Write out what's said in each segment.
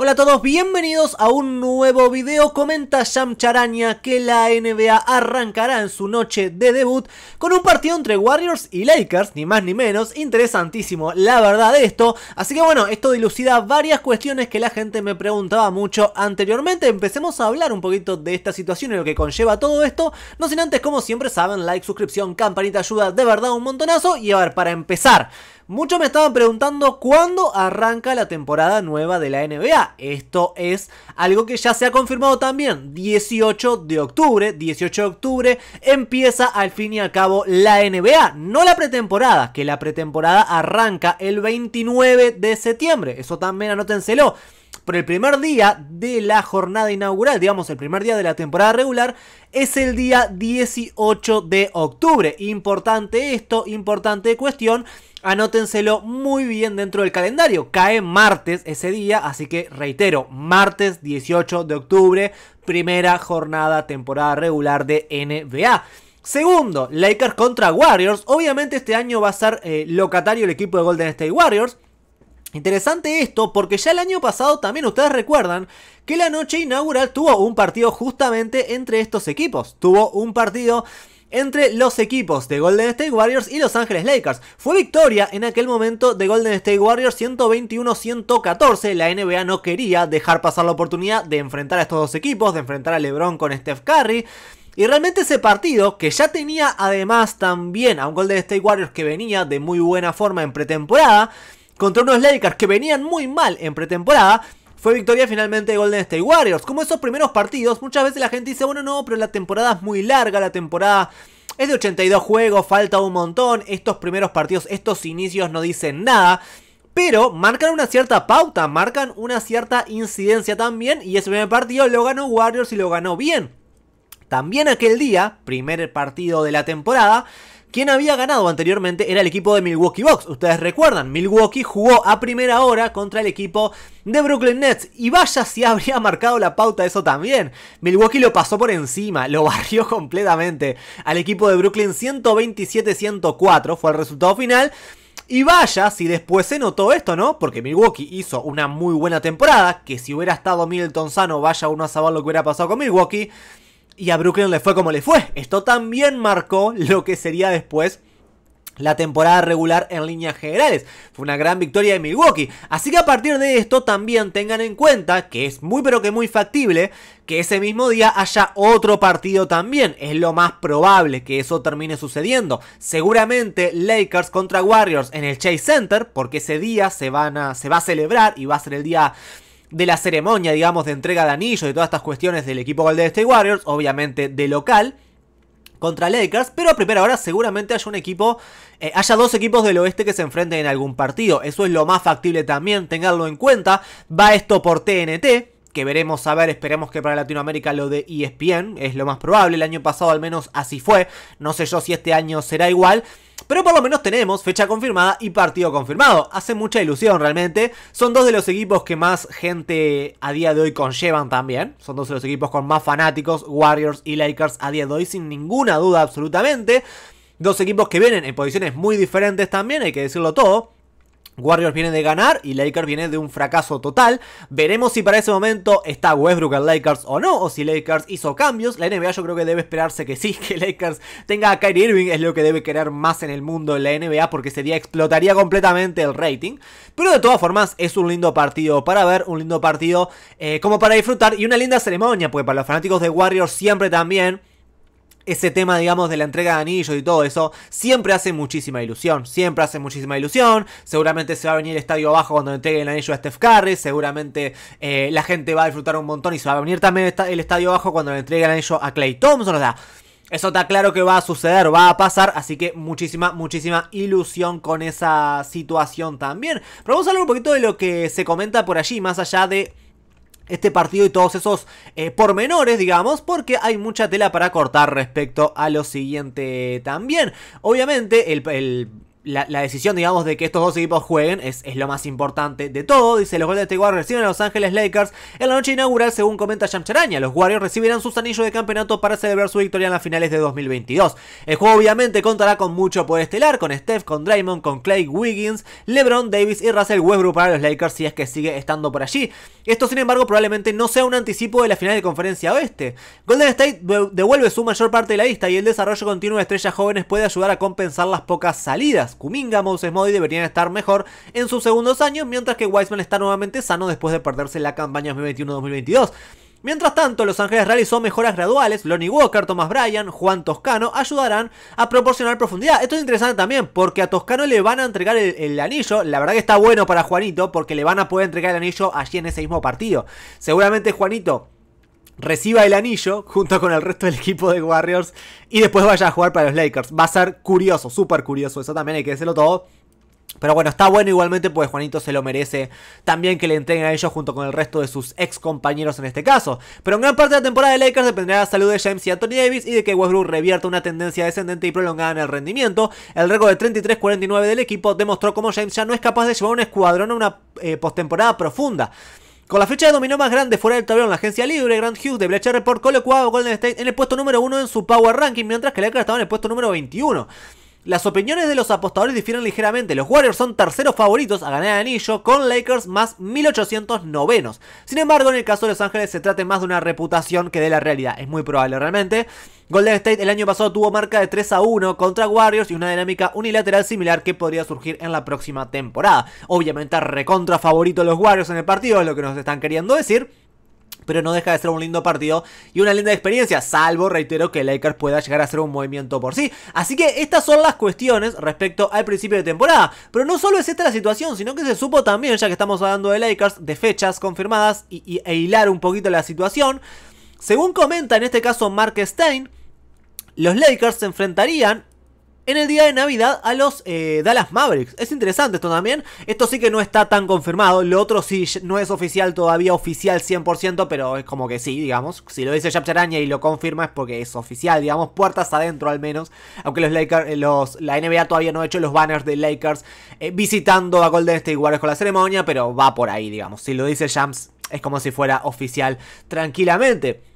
Hola a todos, bienvenidos a un nuevo video. Comenta Sham Charaña que la NBA arrancará en su noche de debut con un partido entre Warriors y Lakers, ni más ni menos. Interesantísimo, la verdad, de esto. Así que bueno, esto dilucida varias cuestiones que la gente me preguntaba mucho anteriormente. Empecemos a hablar un poquito de esta situación y lo que conlleva todo esto. No sin antes, como siempre, saben, like, suscripción, campanita ayuda de verdad un montonazo. Y a ver, para empezar. Muchos me estaban preguntando cuándo arranca la temporada nueva de la NBA. Esto es algo que ya se ha confirmado también. 18 de octubre, 18 de octubre empieza al fin y al cabo la NBA, no la pretemporada, que la pretemporada arranca el 29 de septiembre. Eso también anótenselo. pero el primer día de la jornada inaugural, digamos el primer día de la temporada regular, es el día 18 de octubre. Importante esto, importante cuestión. Anótenselo muy bien dentro del calendario. Cae martes ese día, así que reitero, martes 18 de octubre, primera jornada temporada regular de NBA. Segundo, Lakers contra Warriors. Obviamente este año va a ser eh, locatario el equipo de Golden State Warriors. Interesante esto porque ya el año pasado también ustedes recuerdan que la noche inaugural tuvo un partido justamente entre estos equipos. Tuvo un partido entre los equipos de Golden State Warriors y Los Ángeles Lakers. Fue victoria en aquel momento de Golden State Warriors 121-114. La NBA no quería dejar pasar la oportunidad de enfrentar a estos dos equipos, de enfrentar a LeBron con Steph Curry. Y realmente ese partido, que ya tenía además también a un Golden State Warriors que venía de muy buena forma en pretemporada, contra unos Lakers que venían muy mal en pretemporada, fue victoria finalmente de Golden State Warriors. Como esos primeros partidos, muchas veces la gente dice, bueno, no, pero la temporada es muy larga, la temporada... Es de 82 juegos, falta un montón, estos primeros partidos, estos inicios no dicen nada pero marcan una cierta pauta, marcan una cierta incidencia también y ese primer partido lo ganó Warriors y lo ganó bien. También aquel día, primer partido de la temporada, quien había ganado anteriormente era el equipo de Milwaukee Bucks. Ustedes recuerdan, Milwaukee jugó a primera hora contra el equipo de Brooklyn Nets. Y vaya si habría marcado la pauta eso también. Milwaukee lo pasó por encima, lo barrió completamente al equipo de Brooklyn 127-104 fue el resultado final. Y vaya, si después se notó esto, ¿no? Porque Milwaukee hizo una muy buena temporada, que si hubiera estado Milton sano, vaya uno a saber lo que hubiera pasado con Milwaukee y a Brooklyn le fue como le fue. Esto también marcó lo que sería después la temporada regular en líneas generales. Fue una gran victoria de Milwaukee. Así que a partir de esto también tengan en cuenta que es muy pero que muy factible que ese mismo día haya otro partido también. Es lo más probable que eso termine sucediendo. Seguramente Lakers contra Warriors en el Chase Center porque ese día se, van a, se va a celebrar y va a ser el día de la ceremonia, digamos, de entrega de anillos, y todas estas cuestiones del equipo Golden State Warriors, obviamente de local contra Lakers, pero a primera hora seguramente haya un equipo, eh, haya dos equipos del oeste que se enfrenten en algún partido. Eso es lo más factible también, tenganlo en cuenta. Va esto por TNT. Que veremos a ver, esperemos que para Latinoamérica lo de ESPN es lo más probable. El año pasado al menos así fue. No sé yo si este año será igual pero por lo menos tenemos fecha confirmada y partido confirmado. Hace mucha ilusión realmente. Son dos de los equipos que más gente a día de hoy conllevan también. Son dos de los equipos con más fanáticos, Warriors y Lakers a día de hoy sin ninguna duda absolutamente. Dos equipos que vienen en posiciones muy diferentes también, hay que decirlo todo. Warriors viene de ganar y Lakers viene de un fracaso total. Veremos si para ese momento está Westbrook en Lakers o no, o si Lakers hizo cambios. La NBA yo creo que debe esperarse que sí, que Lakers tenga a Kyrie Irving, es lo que debe querer más en el mundo de la NBA porque ese día explotaría completamente el rating. Pero de todas formas es un lindo partido para ver, un lindo partido eh, como para disfrutar y una linda ceremonia, pues para los fanáticos de Warriors siempre también ese tema, digamos, de la entrega de anillos y todo eso, siempre hace muchísima ilusión. Siempre hace muchísima ilusión. Seguramente se va a venir el estadio abajo cuando entreguen el anillo a Steph Curry. Seguramente eh, la gente va a disfrutar un montón y se va a venir también el estadio abajo cuando le entreguen el anillo a Clay Thompson. O eso está claro que va a suceder, va a pasar, así que muchísima, muchísima ilusión con esa situación también. Pero vamos a hablar un poquito de lo que se comenta por allí, más allá de este partido y todos esos eh, pormenores, digamos, porque hay mucha tela para cortar respecto a lo siguiente también. Obviamente, el la, decisión, digamos, de que estos dos equipos jueguen es, lo más importante de todo. Dice, los Golden State Warriors reciben a Los Ángeles Lakers en la noche inaugural, según comenta Jam Charaña. Los Warriors recibirán sus anillos de campeonato para celebrar su victoria en las finales de 2022. El juego obviamente contará con mucho poder estelar, con Steph, con Draymond, con Clay Wiggins, LeBron Davis y Russell Westbrook para los Lakers si es que sigue estando por allí. Esto, sin embargo, probablemente no sea un anticipo de la final de conferencia oeste. Golden State devuelve su mayor parte de la lista y el desarrollo continuo de estrellas jóvenes puede ayudar a compensar las pocas salidas. Kuminga, Moses Modi deberían estar mejor en sus segundos años, mientras que Wiseman está nuevamente sano después de perderse la campaña 2021-2022. Mientras tanto, Los Ángeles realizó mejoras graduales. Lonnie Walker, Thomas Bryan, Juan Toscano ayudarán a proporcionar profundidad. Esto es interesante también, porque a Toscano le van a entregar el, anillo. La verdad que está bueno para Juanito, porque le van a poder entregar el anillo allí en ese mismo partido. Seguramente Juanito reciba el anillo junto con el resto del equipo de Warriors y después vaya a jugar para los Lakers. Va a ser curioso, súper curioso eso también, hay que decirlo todo. Pero bueno, está bueno igualmente pues Juanito se lo merece también que le entreguen a ellos junto con el resto de sus ex compañeros en este caso. Pero en gran parte de la temporada de Lakers dependerá de la salud de James y Anthony Davis y de que Westbrook revierta una tendencia descendente y prolongada en el rendimiento. El récord de 33-49 del equipo demostró cómo James ya no es capaz de llevar un escuadrón a una eh, postemporada profunda. Con la fecha de dominó más grande fuera del tablero en la agencia libre, Grant Hughes de Bleacher Report colocó a Golden State en el puesto número 1 en su Power Ranking, mientras que Lakers estaba en el puesto número 21. Las opiniones de los apostadores difieren ligeramente. Los Warriors son terceros favoritos a ganar el anillo con Lakers más 1800 novenos. Sin embargo, en el caso de Los Ángeles se trata más de una reputación que de la realidad. Es muy probable realmente. Golden State el año pasado tuvo marca de 3 a 1 contra Warriors y una dinámica unilateral similar que podría surgir en la próxima temporada. Obviamente recontra favorito los Warriors en el partido, es lo que nos están queriendo decir pero no deja de ser un lindo partido y una linda experiencia, salvo, reitero, que Lakers pueda llegar a ser un movimiento por sí. Así que estas son las cuestiones respecto al principio de temporada, pero no solo es esta la situación, sino que se supo también, ya que estamos hablando de Lakers, de fechas confirmadas y, e hilar un poquito la situación. Según comenta en este caso Mark Stein, los Lakers se enfrentarían en el día de Navidad a los eh, Dallas Mavericks. Es interesante esto también. Esto sí que no está tan confirmado. Lo otro sí no es oficial todavía, oficial 100%, pero es como que sí, digamos. Si lo dice Araña y lo confirma es porque es oficial, digamos, puertas adentro al menos. Aunque los Lakers, eh, la NBA todavía no ha hecho los banners de Lakers eh, visitando a Golden State Warriors con la ceremonia, pero va por ahí, digamos. Si lo dice Jams es como si fuera oficial tranquilamente.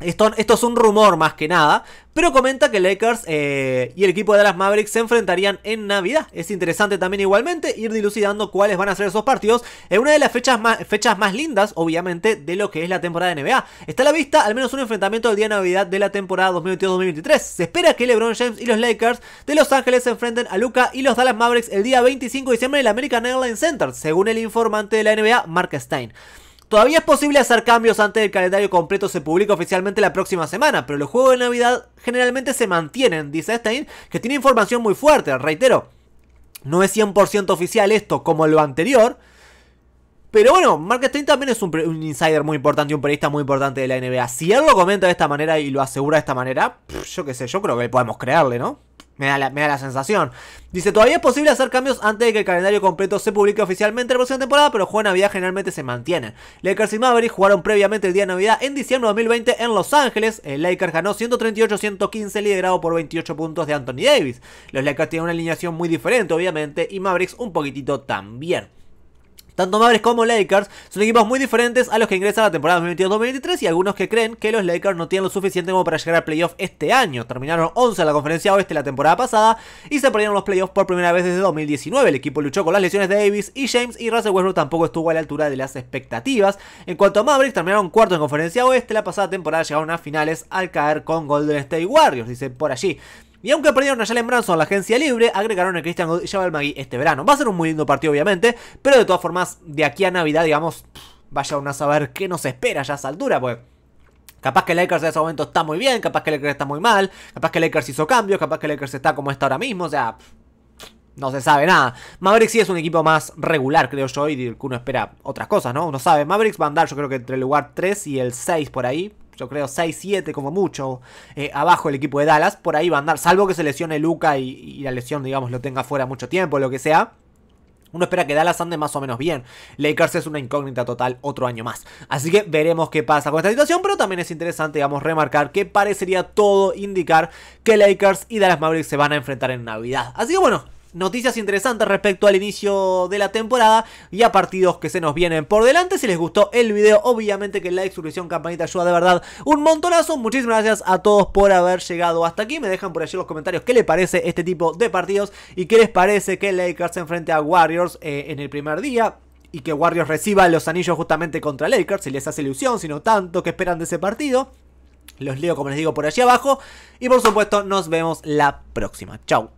Esto, es un rumor más que nada, pero comenta que Lakers eh, y el equipo de Dallas Mavericks se enfrentarían en Navidad. Es interesante también igualmente ir dilucidando cuáles van a ser esos partidos en una de las fechas más, fechas más lindas, obviamente, de lo que es la temporada de NBA. Está a la vista al menos un enfrentamiento del día de Navidad de la temporada 2022-2023. Se espera que LeBron James y los Lakers de Los Ángeles se enfrenten a Luca y los Dallas Mavericks el día 25 de diciembre en el American Airlines Center, según el informante de la NBA, Mark Stein. Todavía es posible hacer cambios antes del calendario completo se publica oficialmente la próxima semana, pero los juegos de Navidad generalmente se mantienen, dice Stein, que tiene información muy fuerte, reitero. No es 100% oficial esto como lo anterior, pero bueno, Mark Stein también es un, insider muy importante, y un periodista muy importante de la NBA. Si él lo comenta de esta manera y lo asegura de esta manera, yo qué sé, yo creo que podemos creerle, ¿no? Me da, la, sensación. Dice, todavía es posible hacer cambios antes de que el calendario completo se publique oficialmente la próxima temporada, pero juego de Navidad generalmente se mantiene. Lakers y Mavericks jugaron previamente el día de Navidad en diciembre de 2020 en Los Ángeles. El Lakers ganó 138-115 liderado por 28 puntos de Anthony Davis. Los Lakers tienen una alineación muy diferente, obviamente, y Mavericks un poquitito también. Tanto Mavericks como Lakers son equipos muy diferentes a los que ingresan a la temporada 2022-2023 y algunos que creen que los Lakers no tienen lo suficiente como para llegar a playoff este año. Terminaron 11 en la conferencia oeste la temporada pasada y se perdieron los playoffs por primera vez desde 2019. El equipo luchó con las lesiones de Davis y James y Russell Westbrook tampoco estuvo a la altura de las expectativas. En cuanto a Mavericks, terminaron cuarto en conferencia oeste la pasada temporada, llegaron a finales al caer con Golden State Warriors, dice por allí. Y aunque perdieron a Jalen Branson a la agencia libre, agregaron a Christian God y Jabal Magui este verano. Va a ser un muy lindo partido, obviamente, pero de todas formas, de aquí a Navidad, digamos, vaya vaya uno a saber qué nos espera ya a esa altura, pues. Capaz que Lakers en ese momento está muy bien, capaz que Lakers está muy mal, capaz que Lakers hizo cambios, capaz que Lakers está como está ahora mismo, o sea, no se sabe nada. Mavericks sí es un equipo más regular, creo yo, y uno espera otras cosas, ¿no? Uno sabe, Mavericks va a andar yo creo que entre el lugar 3 y el 6 por ahí, yo creo 6-7 como mucho eh, abajo el equipo de Dallas. Por ahí va a andar, salvo que se lesione Luca y, la lesión, digamos, lo tenga fuera mucho tiempo, lo que sea. Uno espera que Dallas ande más o menos bien. Lakers es una incógnita total otro año más. Así que veremos qué pasa con esta situación. Pero también es interesante, digamos, remarcar que parecería todo indicar que Lakers y Dallas Mavericks se van a enfrentar en Navidad. Así que bueno, noticias interesantes respecto al inicio de la temporada y a partidos que se nos vienen por delante. Si les gustó el video, obviamente que like, suscripción, campanita ayuda de verdad un montonazo. Muchísimas gracias a todos por haber llegado hasta aquí. Me dejan por allí los comentarios qué les parece este tipo de partidos y qué les parece que Lakers se enfrente a Warriors eh, en el primer día y que Warriors reciba los anillos justamente contra Lakers, si les hace ilusión, si no tanto, que esperan de ese partido. Los leo, como les digo, por allí abajo. Y por supuesto, nos vemos la próxima. Chau.